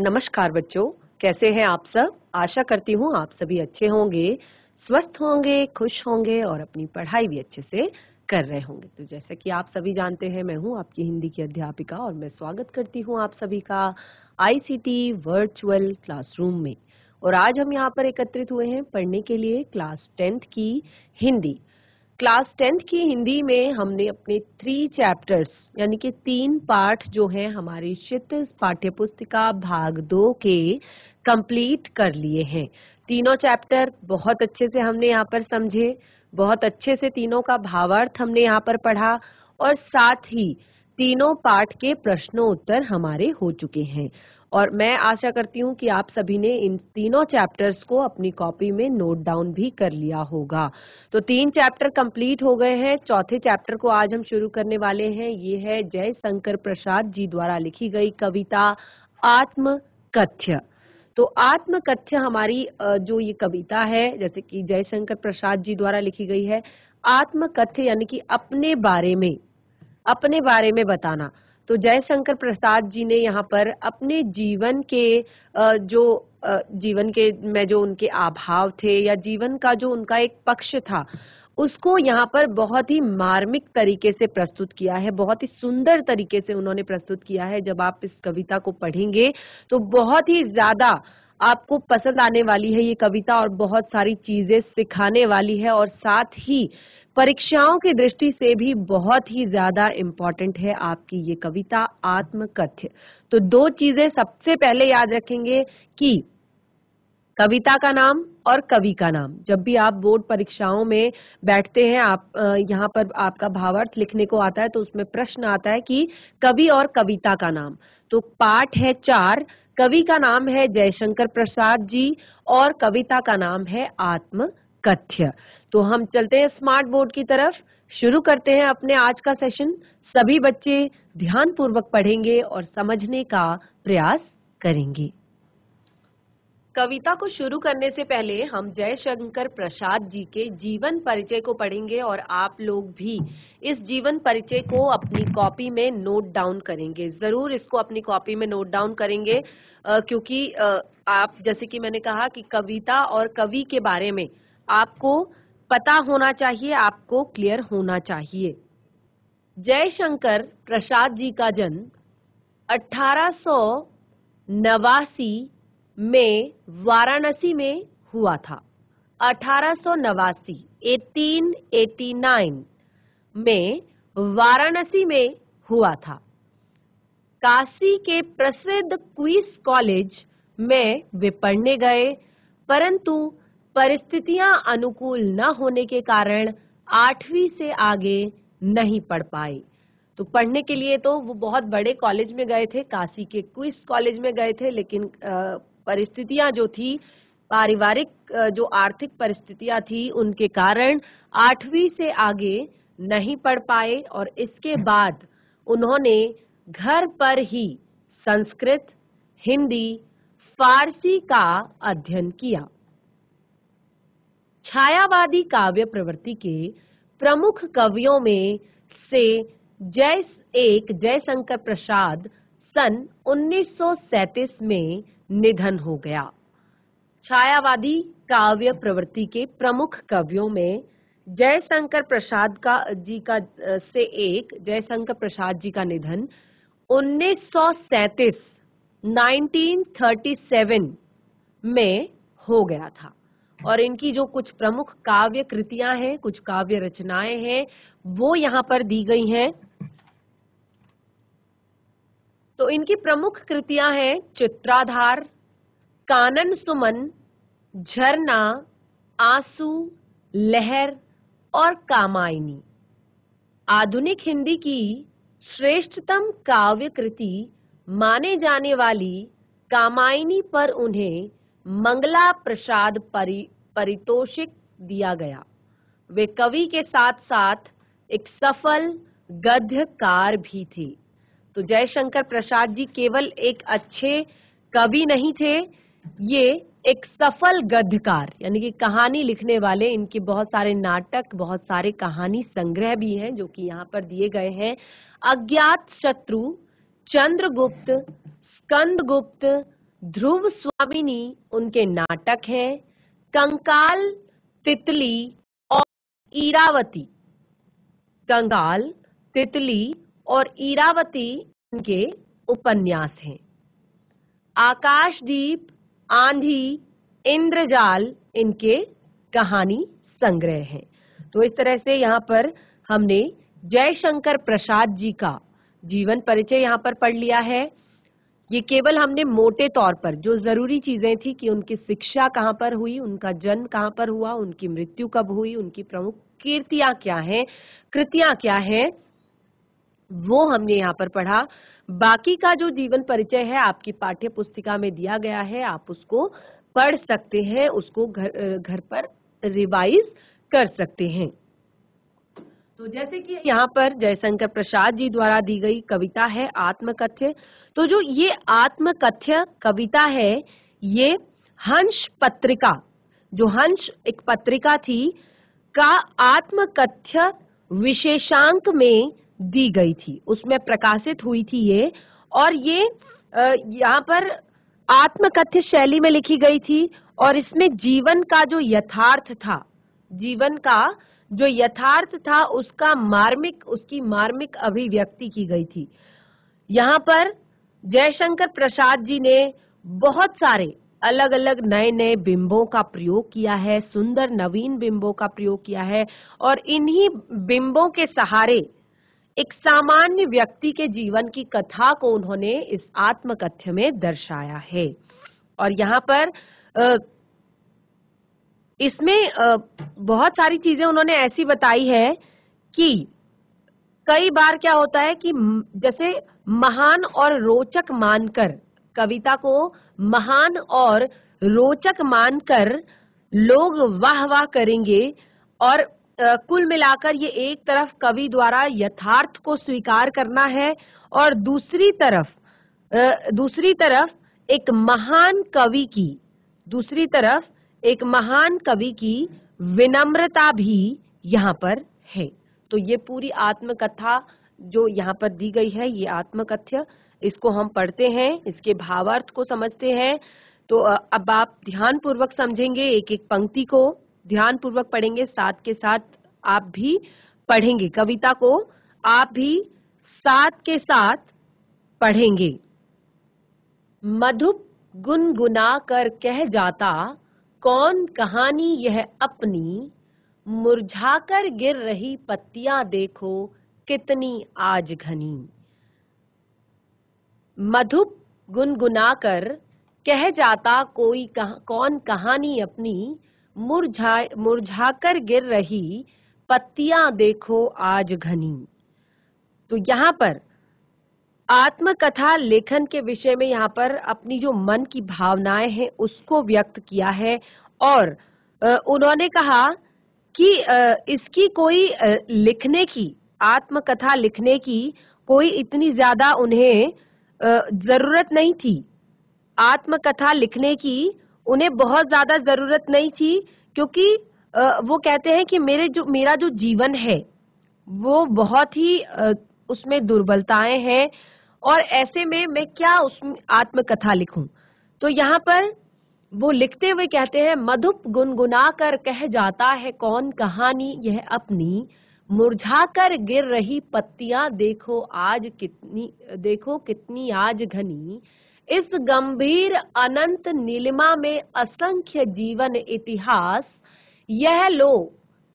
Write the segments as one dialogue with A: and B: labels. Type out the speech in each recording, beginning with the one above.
A: नमस्कार बच्चों कैसे हैं आप सब आशा करती हूँ आप सभी अच्छे होंगे स्वस्थ होंगे खुश होंगे और अपनी पढ़ाई भी अच्छे से कर रहे होंगे तो जैसे कि आप सभी जानते हैं मैं हूँ आपकी हिंदी की अध्यापिका और मैं स्वागत करती हूँ आप सभी का आईसीटी वर्चुअल क्लासरूम में और आज हम यहाँ पर एकत्रित हुए हैं पढ़ने के लिए क्लास टेंथ की हिंदी क्लास टेंथ की हिंदी में हमने अपने थ्री चैप्टर्स यानी कि तीन पाठ जो है हमारी चित्र पाठ्य पुस्तिका भाग दो के कंप्लीट कर लिए हैं तीनों चैप्टर बहुत अच्छे से हमने यहाँ पर समझे बहुत अच्छे से तीनों का भावार्थ हमने यहाँ पर पढ़ा और साथ ही तीनों पाठ के उत्तर हमारे हो चुके हैं और मैं आशा करती हूँ कि आप सभी ने इन तीनों चैप्टर्स को अपनी कॉपी में नोट डाउन भी कर लिया होगा तो तीन चैप्टर कंप्लीट हो गए हैं चौथे चैप्टर को आज हम शुरू करने वाले हैं ये है जय शंकर प्रसाद जी द्वारा लिखी गई कविता आत्म कथ्य तो आत्म कथ्य हमारी जो ये कविता है जैसे कि जयशंकर प्रसाद जी द्वारा लिखी गई है आत्मकथ्य यानी कि अपने बारे में अपने बारे में बताना तो जयशंकर प्रसाद जी ने यहाँ पर अपने जीवन के जो जीवन के में जो उनके अभाव थे या जीवन का जो उनका एक पक्ष था उसको यहाँ पर बहुत ही मार्मिक तरीके से प्रस्तुत किया है बहुत ही सुंदर तरीके से उन्होंने प्रस्तुत किया है जब आप इस कविता को पढ़ेंगे तो बहुत ही ज्यादा आपको पसंद आने वाली है ये कविता और बहुत सारी चीजें सिखाने वाली है और साथ ही परीक्षाओं की दृष्टि से भी बहुत ही ज्यादा इंपॉर्टेंट है आपकी ये कविता आत्मकथ्य तो दो चीजें सबसे पहले याद रखेंगे कि कविता का नाम और कवि का नाम जब भी आप बोर्ड परीक्षाओं में बैठते हैं आप यहाँ पर आपका भावार्थ लिखने को आता है तो उसमें प्रश्न आता है कि कवि और कविता का नाम तो पाठ है चार कवि का नाम है जयशंकर प्रसाद जी और कविता का नाम है आत्मकथ्य तो हम चलते हैं स्मार्ट बोर्ड की तरफ शुरू करते हैं अपने आज का सेशन सभी बच्चे ध्यान पूर्वक पढ़ेंगे और समझने का प्रयास करेंगे कविता को शुरू करने से पहले हम जयशंकर प्रसाद जी के जीवन परिचय को पढ़ेंगे और आप लोग भी इस जीवन परिचय को अपनी कॉपी में नोट डाउन करेंगे ज़रूर इसको अपनी कॉपी में नोट डाउन करेंगे आ, क्योंकि आ, आप जैसे कि मैंने कहा कि कविता और कवि के बारे में आपको पता होना चाहिए आपको क्लियर होना चाहिए जयशंकर प्रसाद जी का जन्म अठारह में वाराणसी में हुआ था अठारह 1889 में वाराणसी में हुआ था काशी के प्रसिद्ध क्वीस कॉलेज में वे पढ़ने गए परंतु परिस्थितियां अनुकूल न होने के कारण आठवीं से आगे नहीं पढ़ पाए तो पढ़ने के लिए तो वो बहुत बड़े कॉलेज में गए थे काशी के क्विस कॉलेज में गए थे लेकिन परिस्थितियां जो थी पारिवारिक जो आर्थिक परिस्थितियां थी उनके कारण आठवीं से आगे नहीं पढ़ पाए और इसके बाद उन्होंने घर पर ही संस्कृत हिंदी फारसी का अध्ययन किया छायावादी काव्य प्रवृत्ति के प्रमुख कवियों में से जय एक जयशंकर प्रसाद सन 1937 में निधन हो गया छायावादी काव्य प्रवृत्ति के प्रमुख कवियों में जयशंकर प्रसाद का जी का से एक जयशंकर प्रसाद जी का निधन 1937 1937 में हो गया था और इनकी जो कुछ प्रमुख काव्य कृतियां हैं कुछ काव्य रचनाएं हैं वो यहाँ पर दी गई हैं तो इनकी प्रमुख कृतियां हैं चित्राधार कानन सुमन झरना आंसू लहर और कामायनी आधुनिक हिंदी की श्रेष्ठतम काव्य कृति माने जाने वाली कामायनी पर उन्हें मंगला प्रसाद परि परितोषिक दिया गया वे कवि के साथ साथ एक सफल गद्यकार भी थे तो जयशंकर प्रसाद जी केवल एक अच्छे कवि नहीं थे ये एक सफल गद्यकार यानी कि कहानी लिखने वाले इनके बहुत सारे नाटक बहुत सारे कहानी संग्रह भी हैं जो कि यहाँ पर दिए गए हैं अज्ञात शत्रु चंद्रगुप्त स्कंदगुप्त ध्रुव स्वामिनी उनके नाटक हैं कंकाल तितली और ईरावती कंगाल तितली और ईरावती उनके उपन्यास हैं आकाशदीप आंधी इंद्रजाल इनके कहानी संग्रह हैं तो इस तरह से यहाँ पर हमने जयशंकर प्रसाद जी का जीवन परिचय यहाँ पर पढ़ लिया है ये केवल हमने मोटे तौर पर जो जरूरी चीजें थी कि उनकी शिक्षा कहाँ पर हुई उनका जन्म कहाँ पर हुआ उनकी मृत्यु कब हुई उनकी प्रमुख कीर्तियां क्या हैं कृतियां क्या हैं वो हमने यहाँ पर पढ़ा बाकी का जो जीवन परिचय है आपकी पाठ्य पुस्तिका में दिया गया है आप उसको पढ़ सकते हैं उसको घर घर पर रिवाइज कर सकते हैं तो जैसे कि यहाँ पर जयशंकर प्रसाद जी द्वारा दी गई कविता है आत्मकथ्य तो जो ये आत्मकथ्य कविता है ये हंस पत्रिका जो हंस एक पत्रिका थी का आत्मकथ्य विशेषांक में दी गई थी उसमें प्रकाशित हुई थी ये और ये यहाँ पर आत्मकथ्य शैली में लिखी गई थी और इसमें जीवन का जो यथार्थ था जीवन का जो यथार्थ था उसका मार्मिक उसकी मार्मिक अभिव्यक्ति की गई थी यहाँ पर जयशंकर प्रसाद जी ने बहुत सारे अलग अलग नए नए बिंबों का प्रयोग किया है सुंदर नवीन बिंबों का प्रयोग किया है और इन्हीं बिंबों के सहारे एक सामान्य व्यक्ति के जीवन की कथा को उन्होंने इस आत्मकथ्य में दर्शाया है और यहाँ पर इसमें बहुत सारी चीजें उन्होंने ऐसी बताई है कि कई बार क्या होता है कि जैसे महान और रोचक मानकर कविता को महान और रोचक मानकर लोग वाह वाह करेंगे और कुल मिलाकर ये एक तरफ कवि द्वारा यथार्थ को स्वीकार करना है और दूसरी तरफ दूसरी तरफ एक महान कवि की दूसरी तरफ एक महान कवि की विनम्रता भी यहाँ पर है तो ये पूरी आत्मकथा जो यहाँ पर दी गई है ये आत्मकथ्य इसको हम पढ़ते हैं इसके भावार्थ को समझते हैं तो अब आप ध्यान पूर्वक समझेंगे एक एक पंक्ति को ध्यान पूर्वक पढ़ेंगे साथ के साथ आप भी पढ़ेंगे कविता को आप भी साथ के साथ पढ़ेंगे मधु गुनगुना कर कह जाता कौन कहानी यह अपनी मुरझाकर गिर रही पत्तियां देखो कितनी आज घनी मधु गुनगुनाकर कह जाता कोई कह, कौन कहानी अपनी मुरझा मुरझाकर गिर रही पत्तियां देखो आज घनी तो यहां पर आत्मकथा लेखन के विषय में यहाँ पर अपनी जो मन की भावनाएं हैं उसको व्यक्त किया है और उन्होंने कहा कि इसकी कोई लिखने की आत्मकथा लिखने की कोई इतनी ज्यादा उन्हें जरूरत नहीं थी आत्मकथा लिखने की उन्हें बहुत ज्यादा जरूरत नहीं थी क्योंकि वो कहते हैं कि मेरे जो मेरा जो जीवन है वो बहुत ही उसमें दुर्बलताएं हैं और ऐसे में मैं क्या उस आत्मकथा लिखूं तो यहाँ पर वो लिखते हुए कहते हैं मधुप गुनगुना कर कह जाता है कौन कहानी यह अपनी मुरझा कर गिर रही पत्तियां देखो आज कितनी देखो कितनी आज घनी इस गंभीर अनंत नीलिमा में असंख्य जीवन इतिहास यह लो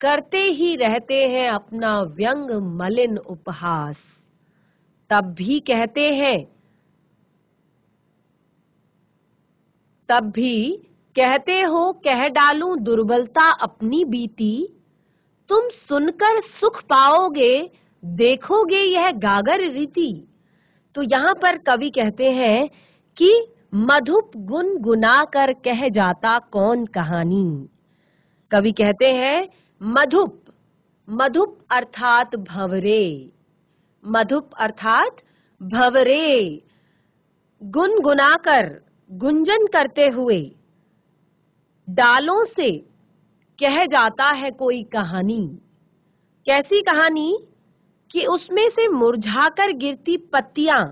A: करते ही रहते हैं अपना व्यंग मलिन उपहास तब भी कहते हैं तब भी कहते हो कह डालूं दुर्बलता अपनी बीती तुम सुनकर सुख पाओगे देखोगे यह गागर रीति तो यहाँ पर कवि कहते हैं कि मधुप गुन गुना कर कह जाता कौन कहानी कवि कहते हैं मधुप मधुप अर्थात भवरे मधुप अर्थात भवरे गुन कर गुंजन करते हुए डालों से कह जाता है कोई कहानी कैसी कहानी कि उसमें से मुरझाकर गिरती पत्तियां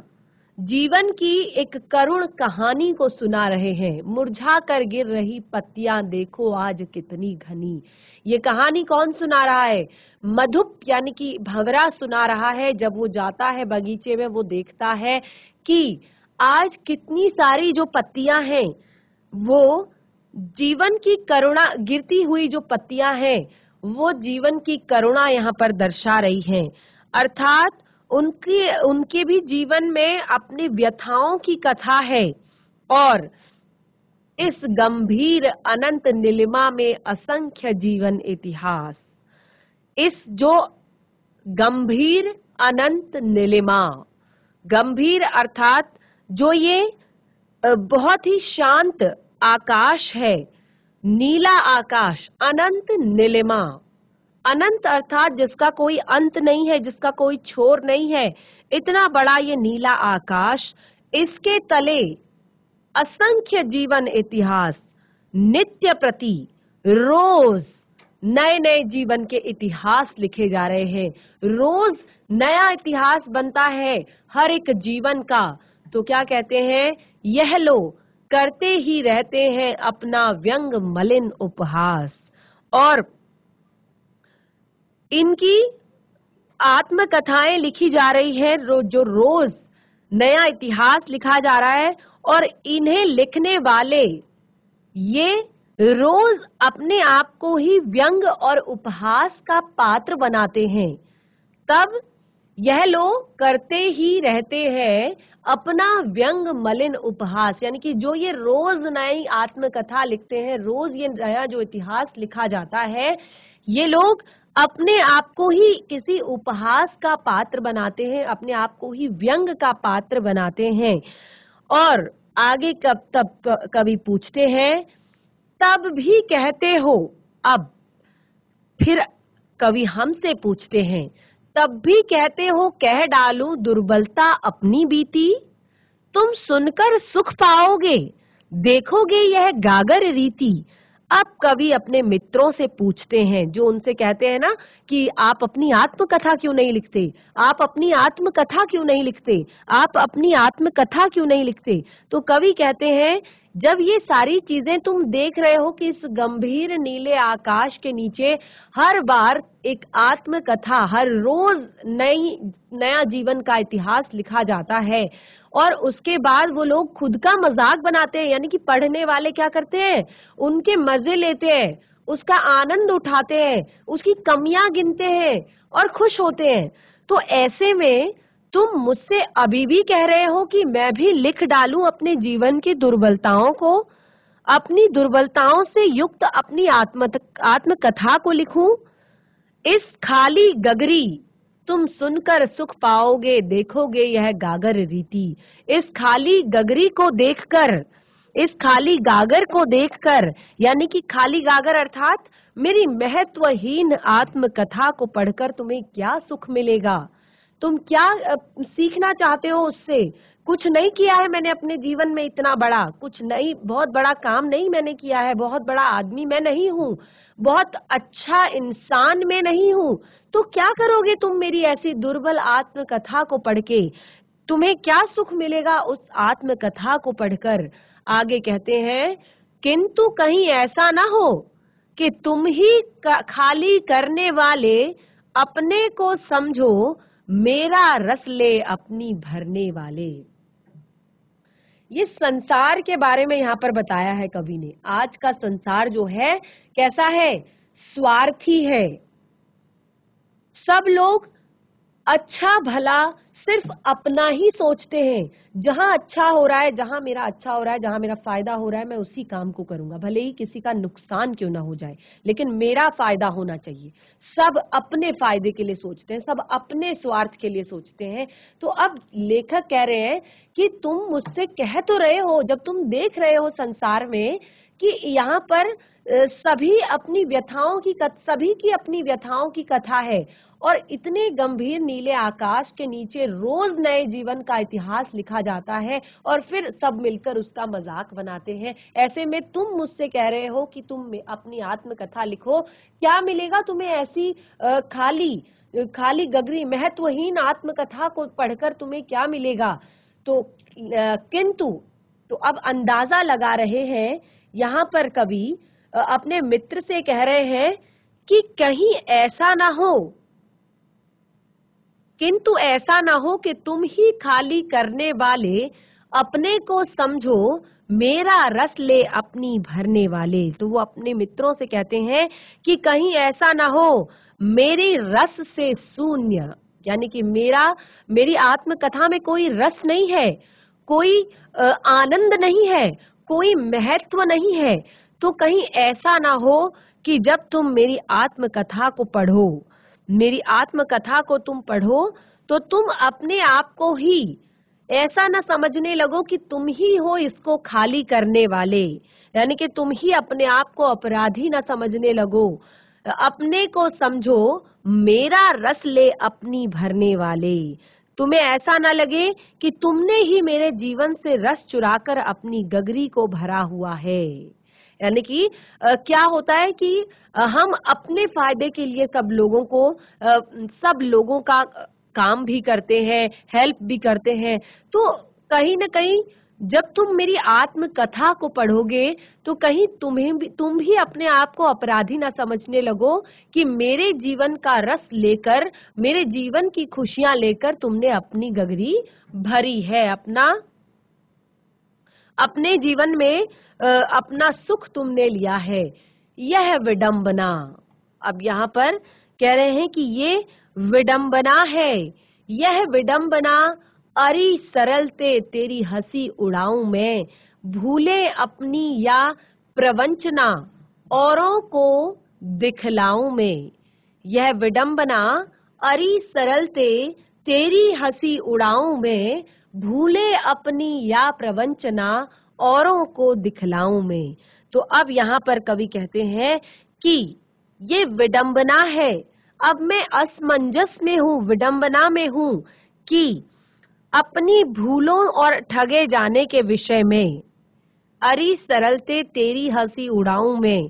A: जीवन की एक करुण कहानी को सुना रहे हैं मुरझा कर गिर रही पत्तियां देखो आज कितनी घनी ये कहानी कौन सुना रहा है मधुप यानी कि भंवरा सुना रहा है जब वो जाता है बगीचे में वो देखता है कि आज कितनी सारी जो पत्तियां हैं वो जीवन की करुणा गिरती हुई जो पत्तियां हैं वो जीवन की करुणा यहाँ पर दर्शा रही हैं अर्थात उनके उनके भी जीवन में अपनी व्यथाओं की कथा है और इस गंभीर अनंत नीलिमा में असंख्य जीवन इतिहास इस जो गंभीर अनंत नीलिमा गंभीर अर्थात जो ये बहुत ही शांत आकाश है नीला आकाश अनंत नीलिमा अनंत अर्थात जिसका कोई अंत नहीं है जिसका कोई छोर नहीं है इतना बड़ा ये नीला आकाश इसके तले असंख्य जीवन इतिहास नित्य प्रति रोज नए नए जीवन के इतिहास लिखे जा रहे हैं रोज नया इतिहास बनता है हर एक जीवन का तो क्या कहते हैं यह लो करते ही रहते हैं अपना व्यंग मलिन उपहास और इनकी आत्मकथाएं लिखी जा रही रो, जो रोज नया इतिहास लिखा जा रहा है और इन्हें लिखने वाले ये रोज अपने आप को ही व्यंग और उपहास का पात्र बनाते हैं तब यह लोग करते ही रहते हैं अपना व्यंग मलिन उपहास यानी कि जो ये रोज नई आत्मकथा लिखते हैं रोज ये नया जो इतिहास लिखा जाता है ये लोग अपने आप को ही किसी उपहास का पात्र बनाते हैं अपने आप को ही व्यंग का पात्र बनाते हैं और आगे कब तब कभी पूछते हैं तब भी कहते हो अब फिर कवि हमसे पूछते हैं तब भी कहते हो कह डालू दुर्बलता अपनी बीती तुम सुनकर सुख पाओगे देखोगे यह गागर रीति आप कवि अपने मित्रों से पूछते हैं जो उनसे कहते हैं ना कि आप अपनी आत्मकथा क्यों नहीं लिखते आप अपनी आत्मकथा क्यों नहीं लिखते आप अपनी आत्मकथा क्यों नहीं लिखते तो कवि कहते हैं जब ये सारी चीजें तुम देख रहे हो कि इस गंभीर नीले आकाश के नीचे हर बार एक आत्मकथा हर रोज नई नया जीवन का इतिहास लिखा जाता है और उसके बाद वो लोग खुद का मजाक बनाते हैं यानी कि पढ़ने वाले क्या करते हैं उनके मजे लेते हैं उसका आनंद उठाते हैं उसकी कमियां गिनते हैं और खुश होते हैं तो ऐसे में तुम मुझसे अभी भी कह रहे हो कि मैं भी लिख डालूं अपने जीवन की दुर्बलताओं को अपनी दुर्बलताओं से युक्त अपनी आत्म आत्मकथा को लिखूं इस खाली गगरी तुम सुनकर सुख पाओगे देखोगे यह गागर रीति इस खाली गगरी को देखकर इस खाली गागर को देखकर यानी कि खाली गागर अर्थात मेरी महत्वहीन आत्मकथा को पढ़कर तुम्हें क्या सुख मिलेगा तुम क्या सीखना चाहते हो उससे कुछ नहीं किया है मैंने अपने जीवन में इतना बड़ा कुछ नहीं बहुत बड़ा काम नहीं मैंने किया है बहुत बड़ा आदमी मैं नहीं हूँ बहुत अच्छा इंसान मैं नहीं हूँ तो क्या करोगे तुम मेरी ऐसी दुर्बल आत्मकथा को पढ़ के तुम्हें क्या सुख मिलेगा उस आत्मकथा को पढ़कर आगे कहते हैं किंतु कहीं ऐसा ना हो कि तुम ही खाली करने वाले अपने को समझो मेरा रस ले अपनी भरने वाले ये संसार के बारे में यहाँ पर बताया है कवि ने आज का संसार जो है कैसा है स्वार्थी है सब लोग अच्छा भला सिर्फ अपना ही सोचते हैं जहां अच्छा हो रहा है जहां मेरा अच्छा हो रहा है जहां मेरा फायदा हो रहा है मैं उसी काम को करूंगा भले ही किसी का नुकसान क्यों ना हो जाए लेकिन मेरा फायदा होना चाहिए सब अपने फायदे के लिए सोचते हैं सब अपने स्वार्थ के लिए सोचते हैं तो अब लेखक कह रहे हैं कि तुम मुझसे कह तो रहे हो जब तुम देख रहे हो संसार में कि यहाँ पर सभी अपनी व्यथाओं की सभी की अपनी व्यथाओं की कथा है और इतने गंभीर नीले आकाश के नीचे रोज नए जीवन का इतिहास लिखा जाता है और फिर सब मिलकर उसका मजाक बनाते हैं ऐसे में तुम मुझसे कह रहे हो कि तुम अपनी आत्मकथा लिखो क्या मिलेगा तुम्हें ऐसी खाली खाली गगरी महत्वहीन आत्मकथा को पढ़कर तुम्हें क्या मिलेगा तो किंतु तो अब अंदाजा लगा रहे हैं यहाँ पर कवि अपने मित्र से कह रहे हैं कि कहीं ऐसा ना हो किंतु ऐसा ना हो कि तुम ही खाली करने वाले अपने को समझो मेरा रस ले अपनी भरने वाले तो वो अपने मित्रों से कहते हैं कि कहीं ऐसा ना हो मेरे रस से शून्य यानी कि मेरा मेरी आत्मकथा में कोई रस नहीं है कोई आनंद नहीं है कोई महत्व नहीं है तो कहीं ऐसा ना हो कि जब तुम मेरी आत्मकथा को पढ़ो मेरी आत्मकथा को तुम पढ़ो तो तुम अपने आप को ही ऐसा न समझने लगो कि तुम ही हो इसको खाली करने वाले यानी कि तुम ही अपने आप को अपराधी न समझने लगो अपने को समझो मेरा रस ले अपनी भरने वाले तुम्हें ऐसा ना लगे कि तुमने ही मेरे जीवन से रस चुराकर अपनी गगरी को भरा हुआ है यानी कि क्या होता है कि हम अपने फायदे के लिए सब लोगों को आ, सब लोगों का काम भी करते हैं हेल्प भी करते हैं तो कहीं ना कहीं जब तुम मेरी आत्मकथा को पढ़ोगे तो कहीं तुम्हें भी तुम भी अपने आप को अपराधी ना समझने लगो कि मेरे जीवन का रस लेकर मेरे जीवन की खुशियां लेकर तुमने अपनी गगरी भरी है अपना अपने जीवन में अपना सुख तुमने लिया है यह विडंबना अब यहाँ पर कह रहे हैं कि ये विडंबना है यह विडंबना अरी सरलते तेरी हंसी उड़ाऊ मैं भूले अपनी या प्रवंचना औरों को दिखलाऊ मैं यह विडंबना अरी सरलते तेरी हंसी उड़ाऊ मैं भूले अपनी या प्रवंचना औरों को दिखलाऊं में तो अब यहाँ पर कवि कहते हैं कि ये विडंबना है अब मैं असमंजस में हूँ विडंबना में हूँ कि अपनी भूलों और ठगे जाने के विषय में अरी सरलते तेरी हंसी उड़ाऊं में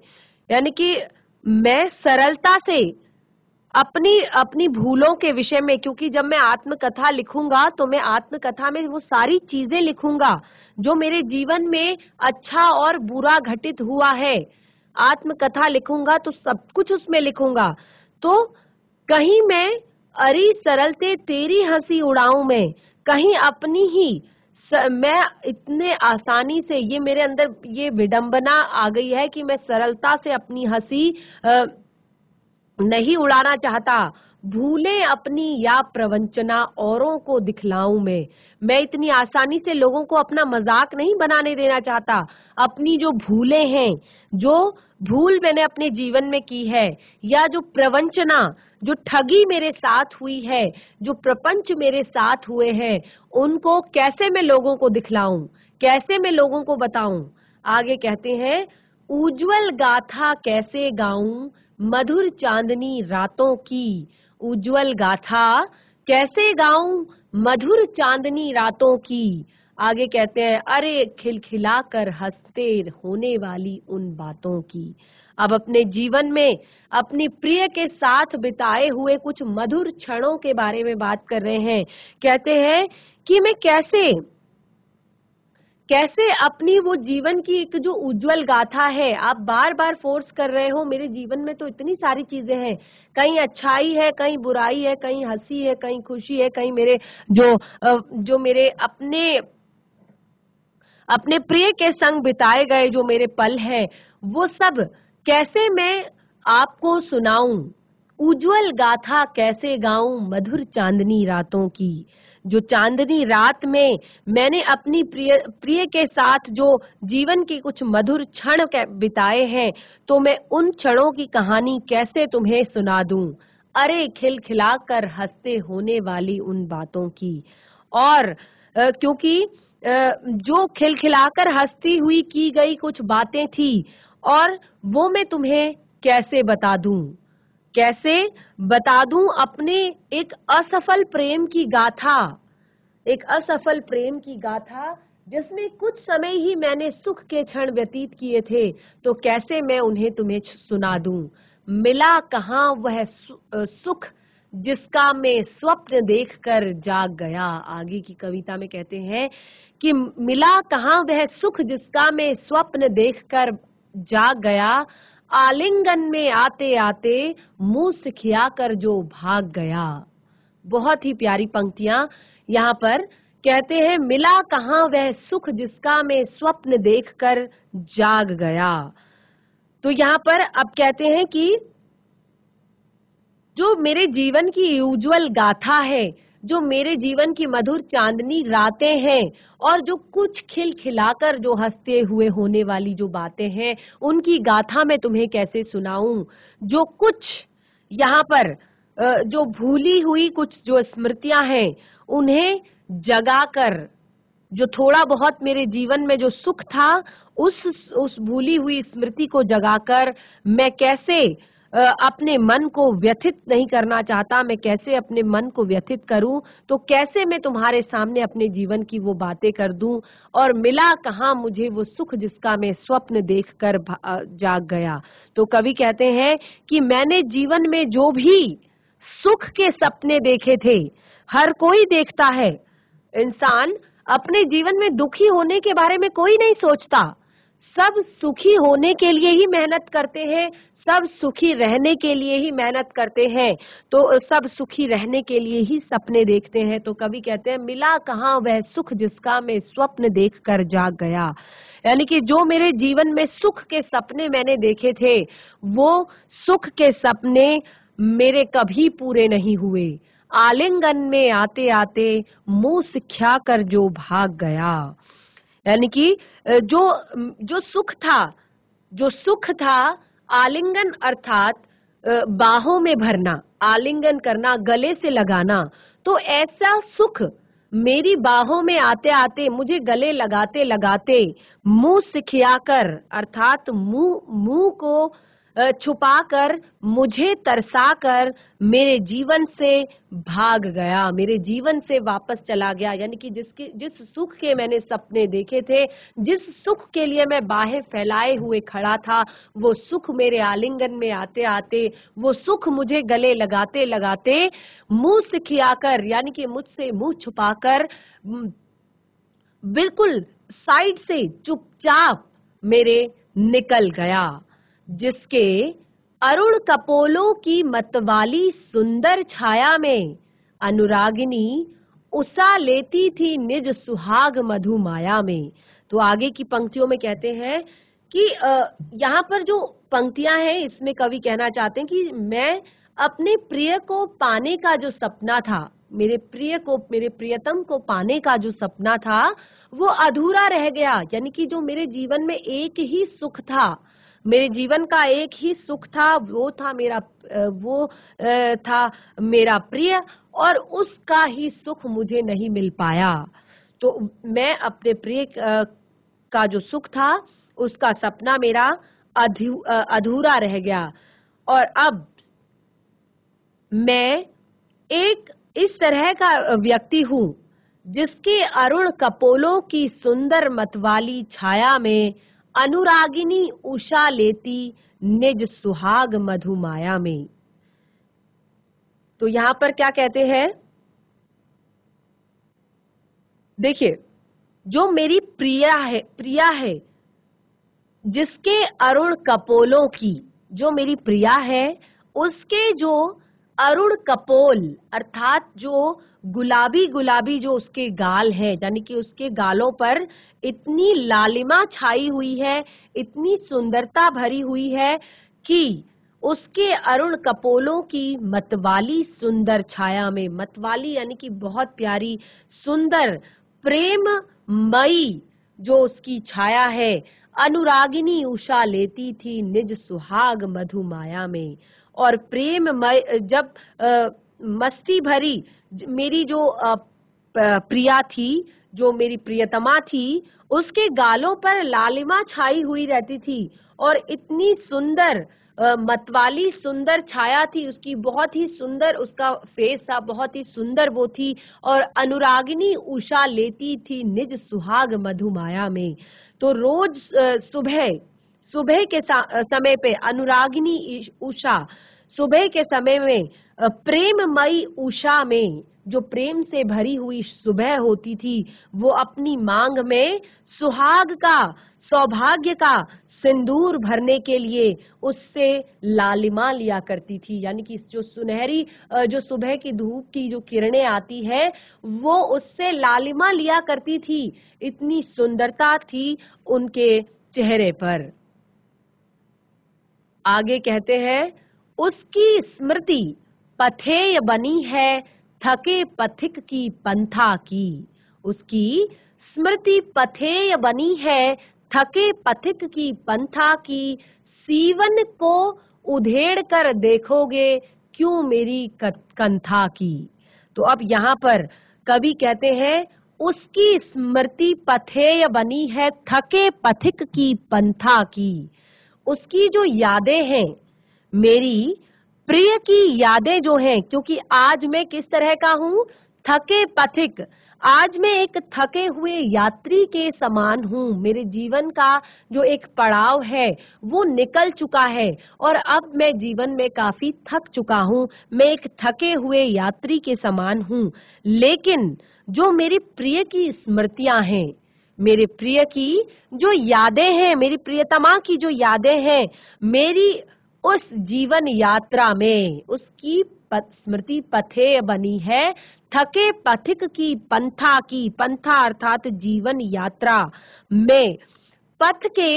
A: यानी कि मैं सरलता से अपनी अपनी भूलों के विषय में क्योंकि जब मैं आत्मकथा लिखूंगा तो मैं आत्मकथा में वो सारी चीजें लिखूंगा जो मेरे जीवन में अच्छा और बुरा घटित हुआ है आत्मकथा लिखूंगा तो सब कुछ उसमें लिखूंगा तो कहीं मैं अरी सरलते तेरी हंसी उड़ाऊ में कहीं अपनी ही मैं इतने आसानी से ये मेरे अंदर ये विडंबना आ गई है कि मैं सरलता से अपनी हंसी नहीं उड़ाना चाहता भूले अपनी या प्रवंचना औरों को दिखलाऊं में मैं इतनी आसानी से लोगों को अपना मजाक नहीं बनाने देना चाहता अपनी जो भूले हैं जो भूल मैंने अपने जीवन में की है या जो प्रवंचना जो ठगी मेरे साथ हुई है जो प्रपंच मेरे साथ हुए हैं उनको कैसे मैं लोगों को दिखलाऊं कैसे मैं लोगों को बताऊं आगे कहते हैं उज्जवल गाथा कैसे गाऊं मधुर चांदनी रातों की उज्जवल गाथा कैसे गाऊं मधुर चांदनी रातों की आगे कहते हैं अरे खिलखिला कर हंसते होने वाली उन बातों की अब अपने जीवन में अपनी प्रिय के साथ बिताए हुए कुछ मधुर क्षणों के बारे में बात कर रहे हैं कहते हैं कि मैं कैसे कैसे अपनी वो जीवन की एक जो उज्जवल गाथा है आप बार बार फोर्स कर रहे हो मेरे जीवन में तो इतनी सारी चीजें हैं कहीं अच्छाई है कहीं बुराई है कहीं हंसी है कहीं खुशी है कहीं मेरे जो जो मेरे अपने अपने प्रिय के संग बिताए गए जो मेरे पल हैं वो सब कैसे मैं आपको सुनाऊं उज्जवल गाथा कैसे गाऊं मधुर चांदनी रातों की जो चांदनी रात में मैंने अपनी प्रिय प्रिय के साथ जो जीवन के कुछ मधुर क्षण बिताए हैं तो मैं उन क्षणों की कहानी कैसे तुम्हें सुना दूं अरे खिलखिला कर हंसते होने वाली उन बातों की और क्योंकि जो खिलखिलाकर हंसती हुई की गई कुछ बातें थी और वो मैं तुम्हें कैसे बता दूं कैसे बता दूं अपने एक असफल प्रेम की गाथा एक असफल प्रेम की गाथा जिसमें कुछ समय ही मैंने सुख के क्षण व्यतीत किए थे तो कैसे मैं उन्हें तुम्हें सुना दूं मिला कहा वह सुख जिसका मैं स्वप्न देखकर जाग गया आगे की कविता में कहते हैं कि मिला कहा वह सुख जिसका मैं स्वप्न देखकर जाग गया आलिंगन में आते आते मुंह सिखिया कर जो भाग गया बहुत ही प्यारी पंक्तियां यहाँ पर कहते हैं मिला कहा वह सुख जिसका मैं स्वप्न देखकर जाग गया तो यहाँ पर अब कहते हैं कि जो मेरे जीवन की यूजुअल गाथा है जो मेरे जीवन की मधुर चांदनी रातें हैं और जो कुछ खिल खिलाकर जो हंसते हुए होने वाली जो बातें हैं उनकी गाथा मैं तुम्हें कैसे सुनाऊं जो कुछ यहाँ पर जो भूली हुई कुछ जो स्मृतियां हैं उन्हें जगाकर जो थोड़ा बहुत मेरे जीवन में जो सुख था उस उस भूली हुई स्मृति को जगाकर मैं कैसे अपने मन को व्यथित नहीं करना चाहता मैं कैसे अपने मन को व्यथित करूं तो कैसे मैं तुम्हारे सामने अपने जीवन की वो बातें कर दूं और मिला कहा मुझे वो सुख जिसका मैं स्वप्न देख कर जाग गया तो कवि कहते हैं कि मैंने जीवन में जो भी सुख के सपने देखे थे हर कोई देखता है इंसान अपने जीवन में दुखी होने के बारे में कोई नहीं सोचता सब सुखी होने के लिए ही मेहनत करते हैं सब सुखी रहने के लिए ही मेहनत करते हैं तो सब सुखी रहने के लिए ही सपने देखते हैं तो कभी कहते हैं मिला कहाँ वह सुख जिसका मैं स्वप्न देख कर जाग गया यानी कि जो मेरे जीवन में सुख के सपने मैंने देखे थे वो सुख के सपने मेरे कभी पूरे नहीं हुए आलिंगन में आते आते मुंह सिख्या कर जो भाग गया यानी कि जो जो सुख था जो सुख था आलिंगन अर्थात बाहों में भरना आलिंगन करना गले से लगाना तो ऐसा सुख मेरी बाहों में आते आते मुझे गले लगाते लगाते मुंह सिखिया कर अर्थात मुंह मुंह को छुपाकर मुझे तरसाकर मेरे जीवन से भाग गया मेरे जीवन से वापस चला गया यानी कि जिसके जिस सुख के मैंने सपने देखे थे जिस सुख के लिए मैं बाहें फैलाए हुए खड़ा था वो सुख मेरे आलिंगन में आते आते वो सुख मुझे गले लगाते लगाते मुंह सिखियाकर यानी कि मुझसे मुंह छुपाकर बिल्कुल साइड से चुपचाप मेरे निकल गया जिसके अरुण कपोलों की मतवाली सुंदर छाया में अनुरागिनी उसा लेती थी निज सुहाग मधु माया में तो आगे की पंक्तियों में कहते हैं कि यहाँ पर जो पंक्तियां हैं इसमें कवि कहना चाहते हैं कि मैं अपने प्रिय को पाने का जो सपना था मेरे प्रिय को मेरे प्रियतम को पाने का जो सपना था वो अधूरा रह गया यानी कि जो मेरे जीवन में एक ही सुख था मेरे जीवन का एक ही सुख था वो था मेरा वो था मेरा प्रिय और उसका ही सुख मुझे नहीं मिल पाया तो मैं अपने प्रिय का जो सुख था उसका सपना मेरा अधूरा रह गया और अब मैं एक इस तरह का व्यक्ति हूँ जिसके अरुण कपोलों की सुंदर मतवाली छाया में अनुरागिनी उषा लेती निज सुहाग मधुमाया में तो यहां पर क्या कहते हैं देखिए जो मेरी प्रिया है प्रिया है जिसके अरुण कपोलों की जो मेरी प्रिया है उसके जो अरुण कपोल अर्थात जो गुलाबी गुलाबी जो उसके गाल हैं यानी कि उसके गालों पर इतनी लालिमा छाई हुई है इतनी सुंदरता भरी हुई है कि उसके अरुण कपोलों की मतवाली सुंदर छाया में मतवाली यानी कि बहुत प्यारी सुंदर प्रेम मई जो उसकी छाया है अनुरागिनी उषा लेती थी निज सुहाग मधुमाया में और प्रेम मय जब मस्ती भरी मेरी जो प्रिया थी जो मेरी प्रियतमा थी उसके गालों पर लालिमा छाई हुई रहती थी और इतनी सुंदर मतवाली सुंदर छाया थी उसकी बहुत ही सुंदर उसका फेस था बहुत ही सुंदर वो थी और अनुरागिनी उषा लेती थी निज सुहाग मधुमाया में तो रोज सुबह सुबह के समय पे अनुरागिनी उषा सुबह के समय में प्रेममयी उषा में जो प्रेम से भरी हुई सुबह होती थी वो अपनी मांग में सुहाग का सौभाग्य का सिंदूर भरने के लिए उससे लालिमा लिया करती थी यानी कि जो सुनहरी जो सुबह की धूप की जो किरणें आती है वो उससे लालिमा लिया करती थी इतनी सुंदरता थी उनके चेहरे पर आगे कहते हैं उसकी स्मृति पथेय बनी है थके पथिक की पंथा की उसकी स्मृति पथेय बनी है थके पथिक की पंथा की सीवन को उधेड़ कर देखोगे क्यों मेरी कंथा की तो अब यहाँ पर कवि कहते हैं उसकी स्मृति पथेय बनी है थके पथिक की पंथा की उसकी जो यादें हैं मेरी प्रिय की यादें जो हैं क्योंकि आज मैं किस तरह का हूँ थके पथिक आज मैं एक थके हुए यात्री के समान हूँ मेरे जीवन का जो एक पड़ाव है वो निकल चुका है और अब मैं जीवन में काफी थक चुका हूँ मैं एक थके हुए यात्री के समान हूँ लेकिन जो मेरी प्रिय की स्मृतियां हैं मेरे प्रिय की जो यादें हैं मेरी प्रियतमा की जो यादें हैं मेरी उस जीवन यात्रा में उसकी स्मृति पथे बनी है थके पथिक की पंथा की पंथा अर्थात जीवन यात्रा में पथ के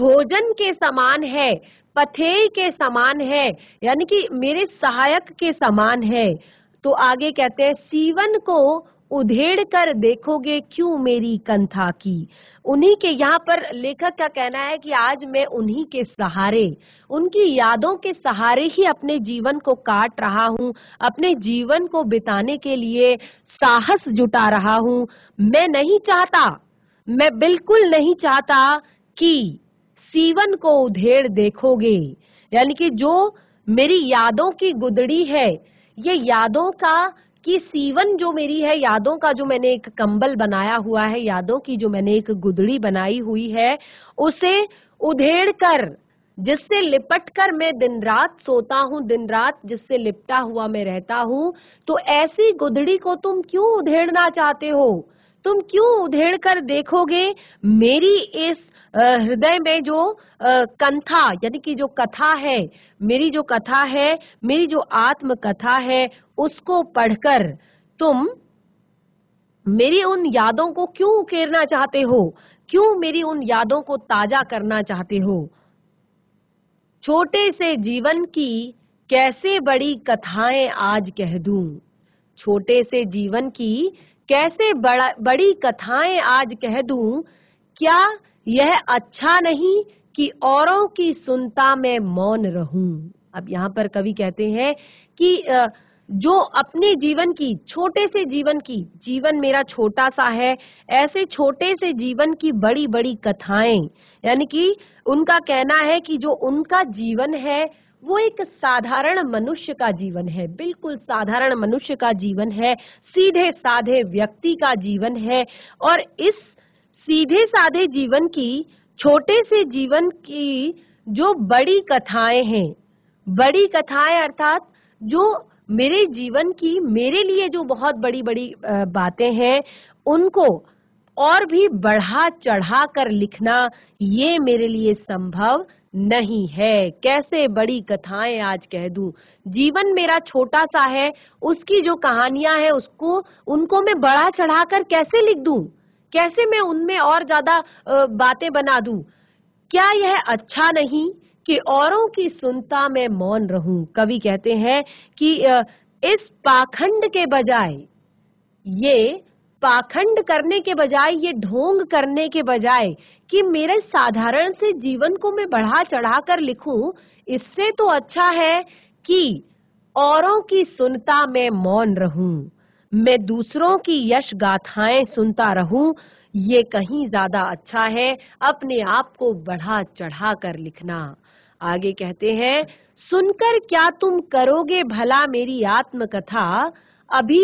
A: भोजन के समान है पथेय के समान है यानी कि मेरे सहायक के समान है तो आगे कहते हैं सीवन को उधेड़ कर देखोगे क्यों मेरी कंथा की उन्हीं के यहाँ पर लेखक का कहना है कि आज मैं उन्हीं के सहारे उनकी यादों के सहारे ही अपने जीवन को काट रहा हूँ अपने जीवन को बिताने के लिए साहस जुटा रहा हूँ मैं नहीं चाहता मैं बिल्कुल नहीं चाहता कि सीवन को उधेड़ देखोगे यानी कि जो मेरी यादों की गुदड़ी है ये यादों का कि सीवन जो मेरी है यादों का जो मैंने एक कंबल बनाया हुआ है यादों की जो मैंने एक गुदड़ी बनाई हुई है उसे उधेड़ कर जिससे लिपट कर मैं दिन रात सोता हूँ दिन रात जिससे लिपटा हुआ मैं रहता हूँ तो ऐसी गुदड़ी को तुम क्यों उधेड़ना चाहते हो तुम क्यों उधेड़ कर देखोगे मेरी इस हृदय में जो कंथा यानी कि जो कथा है मेरी जो कथा है मेरी जो आत्मकथा है उसको पढ़कर तुम मेरी उन यादों को क्यों उकेरना चाहते हो क्यों मेरी उन यादों को ताजा करना चाहते हो छोटे से जीवन की कैसे बड़ी कथाएं आज कह दूं छोटे से जीवन की कैसे बड़ा बड़ी कथाएं आज कह दूं क्या यह अच्छा नहीं कि औरों की सुनता में मौन रहूं अब यहाँ पर कवि कहते हैं कि जो अपने जीवन की छोटे से जीवन की जीवन मेरा छोटा सा है ऐसे छोटे से जीवन की बड़ी बड़ी कथाएं यानी कि उनका कहना है कि जो उनका जीवन है वो एक साधारण मनुष्य का जीवन है बिल्कुल साधारण मनुष्य का जीवन है सीधे साधे व्यक्ति का जीवन है और इस सीधे साधे जीवन की छोटे से जीवन की जो बड़ी कथाएं हैं बड़ी कथाएं अर्थात जो मेरे जीवन की मेरे लिए जो बहुत बड़ी बड़ी बातें हैं उनको और भी बढ़ा चढ़ा कर लिखना ये मेरे लिए संभव नहीं है कैसे बड़ी कथाएं आज कह दूं जीवन मेरा छोटा सा है उसकी जो कहानियां हैं उसको उनको मैं बढ़ा चढ़ा कर कैसे लिख दूं कैसे मैं उनमें और ज्यादा बातें बना दू क्या यह अच्छा नहीं कि औरों की सुनता में मौन रहूं कवि कहते हैं कि इस पाखंड के बजाय ये पाखंड करने के बजाय ये ढोंग करने के बजाय कि मेरे साधारण से जीवन को मैं बढ़ा चढ़ा कर लिखूं इससे तो अच्छा है कि औरों की सुनता मैं मौन रहूं मैं दूसरों की यश गाथाएं सुनता रहूं ये कहीं ज्यादा अच्छा है अपने आप को बढ़ा चढ़ा कर लिखना आगे कहते हैं सुनकर क्या तुम करोगे भला मेरी आत्मकथा अभी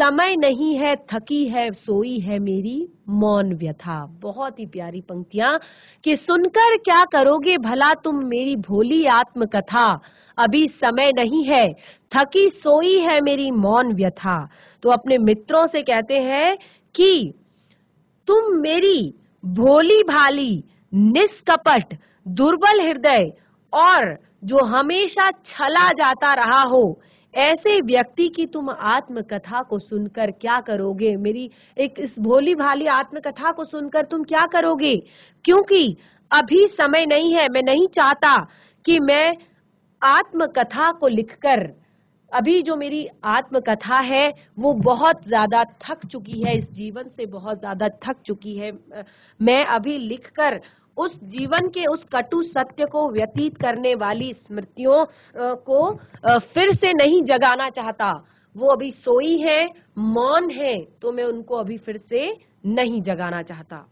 A: समय नहीं है थकी है सोई है मेरी मौन व्यथा बहुत ही प्यारी पंक्तियां कि सुनकर क्या करोगे भला तुम मेरी भोली आत्मकथा अभी समय नहीं है थकी सोई है मेरी मौन व्यथा तो अपने मित्रों से कहते हैं कि तुम मेरी भोली भाली निष्कपट दुर्बल हृदय और जो हमेशा छला जाता रहा हो ऐसे व्यक्ति की तुम आत्मकथा को सुनकर क्या करोगे मेरी एक इस भोली भाली आत्मकथा को सुनकर तुम क्या करोगे क्योंकि अभी समय नहीं है मैं नहीं चाहता कि मैं आत्मकथा को लिखकर अभी जो मेरी आत्मकथा है वो बहुत ज़्यादा थक चुकी है इस जीवन से बहुत ज़्यादा थक चुकी है मैं अभी लिखकर उस जीवन के उस कटु सत्य को व्यतीत करने वाली स्मृतियों को फिर से नहीं जगाना चाहता वो अभी सोई है मौन है तो मैं उनको अभी फिर से नहीं जगाना चाहता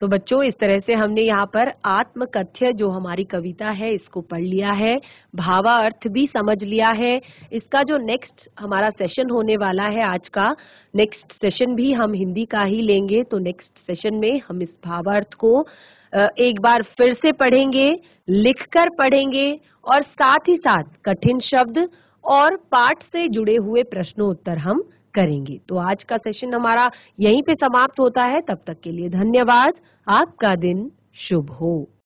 A: तो बच्चों इस तरह से हमने यहाँ पर आत्मकथ्य जो हमारी कविता है इसको पढ़ लिया है भावा अर्थ भी समझ लिया है इसका जो नेक्स्ट हमारा सेशन होने वाला है आज का नेक्स्ट सेशन भी हम हिंदी का ही लेंगे तो नेक्स्ट सेशन में हम इस भावार्थ को एक बार फिर से पढ़ेंगे लिखकर पढ़ेंगे और साथ ही साथ कठिन शब्द और पाठ से जुड़े हुए प्रश्नोत्तर हम करेंगे तो आज का सेशन हमारा यहीं पे समाप्त होता है तब तक के लिए धन्यवाद आपका दिन शुभ हो